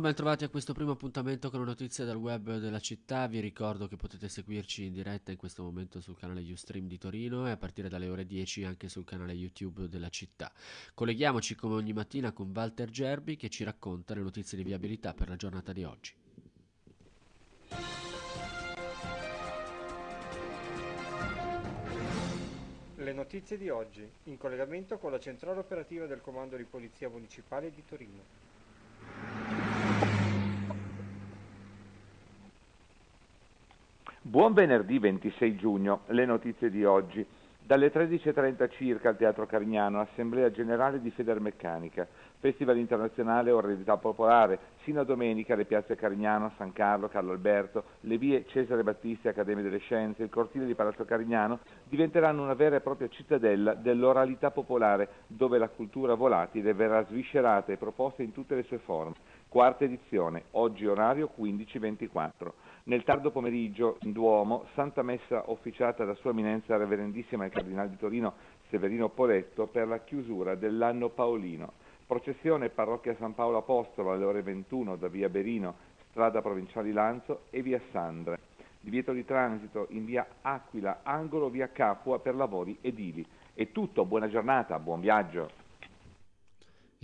Ben trovati a questo primo appuntamento con le notizie dal web della città, vi ricordo che potete seguirci in diretta in questo momento sul canale Ustream di Torino e a partire dalle ore 10 anche sul canale YouTube della città. Colleghiamoci come ogni mattina con Walter Gerbi che ci racconta le notizie di viabilità per la giornata di oggi. Le notizie di oggi, in collegamento con la centrale operativa del Comando di Polizia Municipale di Torino. Buon venerdì 26 giugno, le notizie di oggi. Dalle 13.30 circa al Teatro Carignano, Assemblea Generale di Federmeccanica, Festival Internazionale o Popolare, sino a domenica le piazze Carignano, San Carlo, Carlo Alberto, le vie Cesare Battisti, Accademia delle Scienze, il cortile di Palazzo Carignano diventeranno una vera e propria cittadella dell'oralità popolare, dove la cultura volatile verrà sviscerata e proposta in tutte le sue forme quarta edizione, oggi orario 15.24. Nel tardo pomeriggio in Duomo, Santa Messa officiata da Sua Eminenza Reverendissima il Cardinale di Torino Severino Poletto per la chiusura dell'anno paolino. Processione Parrocchia San Paolo Apostolo alle ore 21 da via Berino, strada provinciale Lanzo e via Sandre. Divieto di transito in via Aquila, angolo via Capua per lavori edili. È tutto, buona giornata, buon viaggio.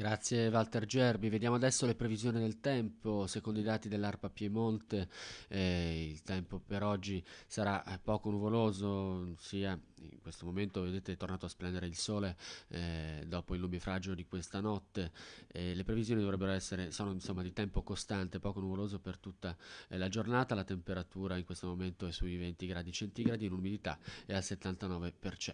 Grazie Walter Gerbi, vediamo adesso le previsioni del tempo, secondo i dati dell'ARPA Piemonte eh, il tempo per oggi sarà eh, poco nuvoloso, sia in questo momento vedete è tornato a splendere il sole eh, dopo il nubifragio di questa notte, eh, le previsioni dovrebbero essere, sono insomma di tempo costante, poco nuvoloso per tutta eh, la giornata, la temperatura in questo momento è sui 20 gradi centigradi, l'umidità è al 79%.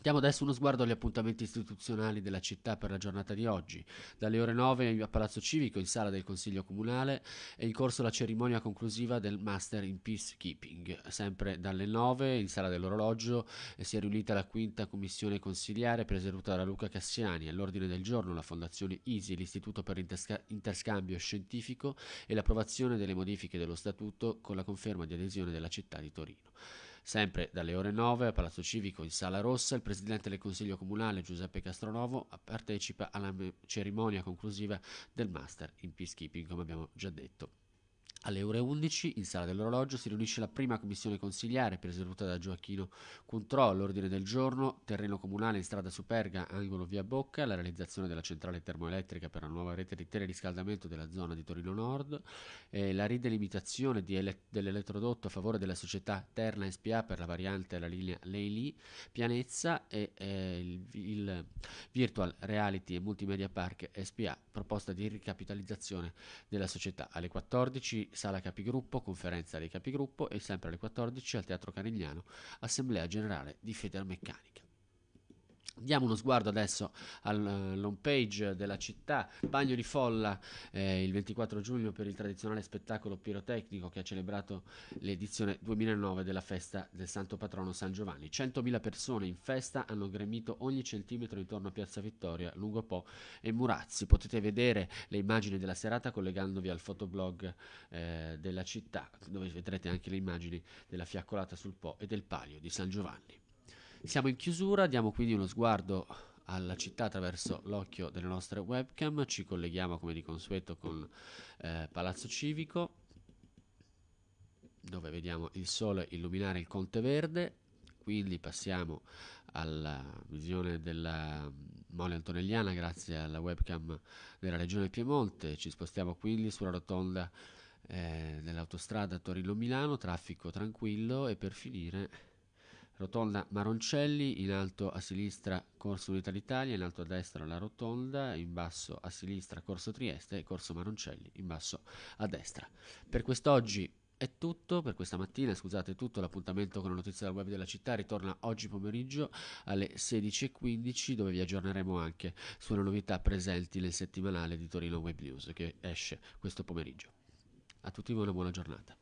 Diamo adesso uno sguardo agli appuntamenti istituzionali della città per la giornata di oggi. Dalle ore 9 a Palazzo Civico, in sala del Consiglio Comunale, è in corso la cerimonia conclusiva del Master in Peacekeeping. Sempre dalle 9, in sala dell'orologio, eh, si è riunita la quinta commissione consiliare presieduta da Luca Cassiani. All'ordine del giorno la Fondazione ISI, l'Istituto per l'Interscambio Scientifico e l'approvazione delle modifiche dello Statuto con la conferma di adesione della città di Torino. Sempre dalle ore 9 a Palazzo Civico in Sala Rossa il Presidente del Consiglio Comunale Giuseppe Castronovo partecipa alla cerimonia conclusiva del Master in Peacekeeping, come abbiamo già detto. Alle ore 11 in sala dell'orologio si riunisce la prima commissione consigliare presieduta da Gioacchino Contrò. L'ordine del giorno, terreno comunale in strada Superga, angolo via Bocca, la realizzazione della centrale termoelettrica per la nuova rete di teleriscaldamento della zona di Torino Nord, eh, la ridelimitazione ele- dell'elettrodotto a favore della società Terna SPA per la variante alla linea Leili, Pianezza e eh, il, il Virtual Reality e Multimedia Park SPA proposta di ricapitalizzazione della società. Alle 14 sala capigruppo, conferenza dei capigruppo e sempre alle 14 al Teatro Carignano assemblea generale di Federmeccanica. Diamo uno sguardo adesso all'home eh, page della città, Bagno di Folla eh, il 24 giugno per il tradizionale spettacolo pirotecnico che ha celebrato l'edizione 2009 della festa del Santo Patrono San Giovanni. 100.000 persone in festa hanno gremito ogni centimetro intorno a Piazza Vittoria, lungo Po e Murazzi. Potete vedere le immagini della serata collegandovi al fotoblog eh, della città, dove vedrete anche le immagini della fiaccolata sul Po e del palio di San Giovanni. Siamo in chiusura, diamo quindi uno sguardo alla città attraverso l'occhio delle nostre webcam, ci colleghiamo come di consueto con eh, Palazzo Civico dove vediamo il sole illuminare il Conte Verde, quindi passiamo alla visione della Mole Antonelliana grazie alla webcam della Regione Piemonte, ci spostiamo quindi sulla rotonda eh, dell'autostrada Torino-Milano, traffico tranquillo e per finire Rotonda Maroncelli, in alto a sinistra Corso Unità d'Italia, in alto a destra la Rotonda, in basso a sinistra Corso Trieste e Corso Maroncelli in basso a destra. Per quest'oggi è tutto, per questa mattina scusate è tutto, l'appuntamento con la notizia del web della città ritorna oggi pomeriggio alle 16.15 dove vi aggiorneremo anche sulle novità presenti nel settimanale di Torino Web News che esce questo pomeriggio. A tutti voi una buona giornata.